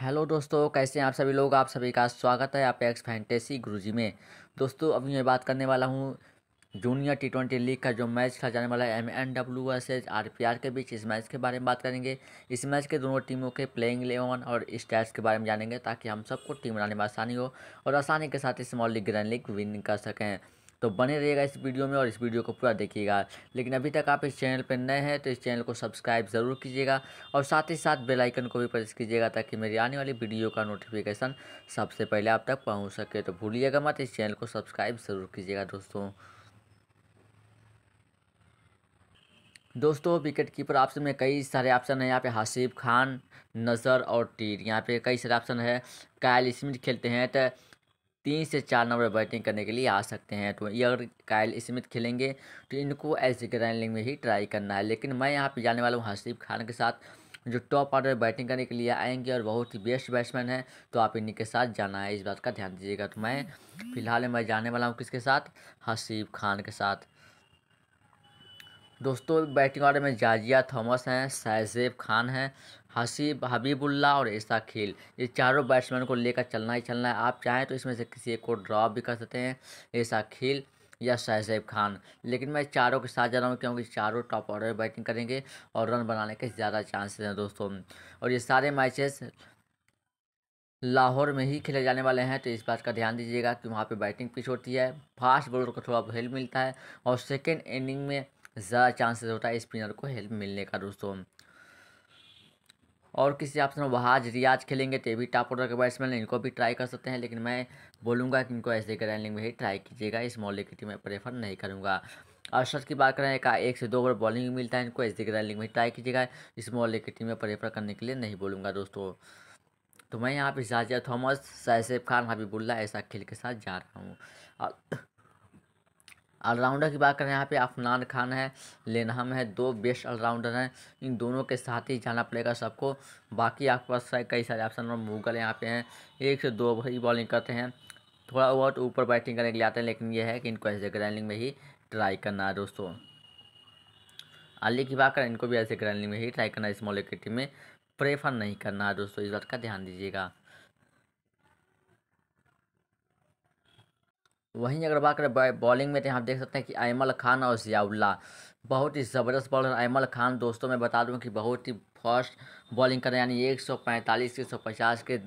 hello दोस्तों कैसे हैं आप सभी लोग आप सभी का स्वागत है आप एक्स फैंटेसी गुरुजी में दोस्तों अभी मैं बात करने वाला हूं जूनियर टी ट्वेंटी लीग का जो मैच खेला जाने वाला है M N W S H R P R के बीच इस मैच के बारे में बात करेंगे इस मैच के दोनों टीमों के प्लेइंग इलेवन और स्टैट्स के बारे में जानेंगे ताकि हम सबको टीम बनाने में आसानी हो और आसानी के साथ small league grand league win कर सकें तो बने रहिएगा इस वीडियो में और इस वीडियो को पूरा देखिएगा लेकिन अभी तक आप इस चैनल पर नए हैं तो इस चैनल को सब्सक्राइब ज़रूर कीजिएगा और साथ ही साथ बेलाइकन को भी प्रेस कीजिएगा ताकि मेरी आने वाली वीडियो का नोटिफिकेशन सबसे पहले आप तक पहुँच सके तो भूलिएगा मत इस चैनल को सब्सक्राइब ज़रूर कीजिएगा दोस्तों दोस्तों विकेट कीपर ऑप्शन में कई सारे ऑप्शन हैं यहाँ पे हसीब खान नज़र और टीर यहाँ पे कई सारे ऑप्शन है कायल स्मिथ खेलते हैं तो तीन से चार नंबर बैटिंग करने के लिए आ सकते हैं तो ये अगर कायल स्मिथ खेलेंगे तो इनको ऐसे ग्रैंडलिंग में ही ट्राई करना है लेकिन मैं यहाँ पे जाने वाला हूँ हसीफ खान के साथ जो टॉप ऑर्डर बैटिंग करने के लिए आएंगे और बहुत ही बेस्ट बैट्समैन है तो आप इन्हीं के साथ जाना है इस बात का ध्यान दीजिएगा तो मैं फिलहाल मैं जाने वाला हूँ किसके साथ हसीफ खान के साथ दोस्तों बैटिंग ऑर्डर में जाजिया थॉमस हैं सैजेब खान हैं हसीब हबीबुल्ला और ऐसा खील ये चारों बैट्समैन को लेकर चलना ही चलना है आप चाहें तो इसमें से किसी एक को ड्रॉप भी कर सकते हैं ऐसा खील या शाहजैब खान लेकिन मैं चारों के साथ जा रहा हूँ क्योंकि चारों टॉप ऑर्डर बैटिंग करेंगे और रन बनाने के ज़्यादा चांसेस हैं दोस्तों और ये सारे मैचेस लाहौर में ही खेले जाने वाले हैं तो इस बात का ध्यान दीजिएगा कि वहाँ पे बैटिंग पिच होती है फास्ट बॉलर को थोड़ा हेल्प मिलता है और सेकेंड इनिंग में ज़्यादा चांसेस होता है स्पिनर को हेल्प मिलने का दोस्तों और किसी ऑप्शन में वहाज रियाज खेलेंगे तो भी टॉप ऑर्डर के बैट्समैन इनको भी ट्राई कर सकते हैं लेकिन मैं बोलूँगा कि इनको ऐसे ग्रैंडिंग में ही ट्राई कीजिएगा इस मॉल की टीम में प्रेफर नहीं करूँगा अर्शद की बात करें का एक से दो ओवर बॉलिंग मिलता है इनको ऐसे डी ग्रैंडिंग में ही ट्राई कीजिएगा इस मॉल की टीम में प्रेफर करने के लिए नहीं बोलूँगा दोस्तों तो मैं यहाँ पे शाजिया थॉमस सैसेफ खान हबीबुल्ला ऐसा खेल के साथ जा रहा हूँ ऑलराउंडर की बात करें यहाँ पे अफनान खान है लेनहम है दो बेस्ट ऑलराउंडर हैं इन दोनों के साथ ही जाना पड़ेगा सबको बाकी आपके पास कई सारे ऑप्शन और मुगल यहाँ पे हैं एक से दो ही बॉलिंग करते हैं थोड़ा बहुत ऊपर बैटिंग करने के लिए आते हैं लेकिन यह है कि इनको ऐसे ग्रैंडिंग में ही ट्राई करना है दोस्तों अली की बात करें इनको भी ऐसे ग्रैंडिंग में ही ट्राई करना है इस टीम में प्रेफर नहीं करना है दोस्तों इस बात का ध्यान दीजिएगा वहीं अगर बात करें बॉलिंग में तो यहाँ देख सकते हैं कि अयमल खान और जियाउल्ला बहुत ही ज़बरदस्त बॉलर अयमल खान दोस्तों मैं बता दूं कि बहुत ही फर्स्ट बॉलिंग कर रहे हैं यानी 145 से 150 के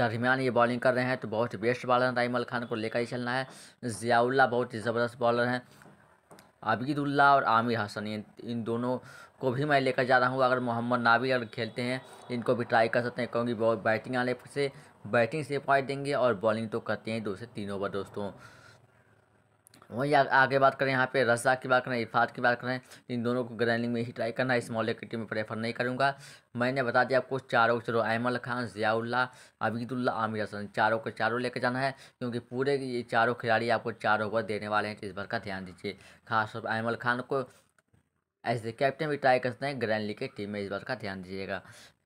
दरमियान ये बॉलिंग कर रहे हैं तो बहुत ही बेस्ट बॉलर हैं अयमल खान को लेकर ही चलना है जियाउल्ला बहुत ही ज़बरदस्त बॉलर हैं अबीदुल्ला और आमिर हसन इन इन दोनों को भी मैं लेकर जा रहा हूँ अगर मोहम्मद नाबी अगर खेलते हैं इनको भी ट्राई कर सकते हैं क्योंकि बहुत बैटिंग आने से बैटिंग से पॉइंट देंगे और बॉलिंग तो करते हैं दो से तीन ओवर दोस्तों वहीं आगे बात करें यहाँ पे रजा की बात करें इफात की बात करें इन दोनों को ग्रैंडिंग में ही ट्राई करना इस मॉल की टीम में प्रेफर नहीं करूँगा मैंने बता दिया आपको चारों चलो अमल खान जियाउल्ला अबीदुल्ला आमिर हसन चारों के चारों लेकर जाना है क्योंकि पूरे ये चारों खिलाड़ी आपको चार ओवर देने वाले हैं तो इस बार का ध्यान दीजिए खासतौर पर अमल खान को एज ए कैप्टन भी ट्राई करते हैं ग्रैंडली के टीम में इस बार का ध्यान दीजिएगा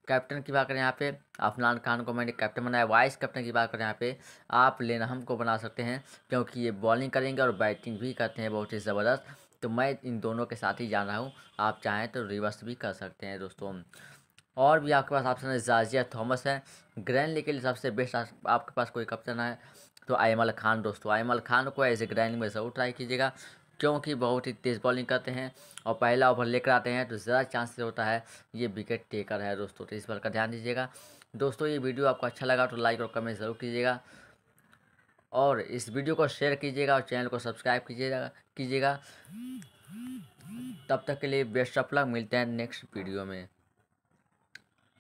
कैप्टन की बात करें यहाँ पे अफनान खान को मैंने कैप्टन बनाया वाइस कैप्टन की बात करें यहाँ पे आप लेना हमको बना सकते हैं क्योंकि ये बॉलिंग करेंगे और बैटिंग भी करते हैं बहुत ही ज़बरदस्त तो मैं इन दोनों के साथ ही जान रहा हूँ आप चाहें तो रिवर्स भी कर सकते हैं दोस्तों और भी आपके पास ऑप्शन है जाजिया थॉमस है ग्रैंड लीग के लिए सबसे बेस्ट आपके पास कोई कप्टन है तो आयमल खान दोस्तों आयमल खान को एज ए ग्रैंड में ज़रूर ट्राई कीजिएगा क्योंकि बहुत ही तेज़ बॉलिंग करते हैं और पहला ओवर लेकर आते हैं तो ज़्यादा चांसेस होता है ये विकेट टेकर है दोस्तों तो इस बार का ध्यान दीजिएगा दोस्तों ये वीडियो आपको अच्छा लगा तो लाइक और कमेंट ज़रूर कीजिएगा और इस वीडियो को शेयर कीजिएगा और चैनल को सब्सक्राइब कीजिएगा कीजिएगा तब तक के लिए बेस्ट ऑफ लक मिलते हैं नेक्स्ट वीडियो में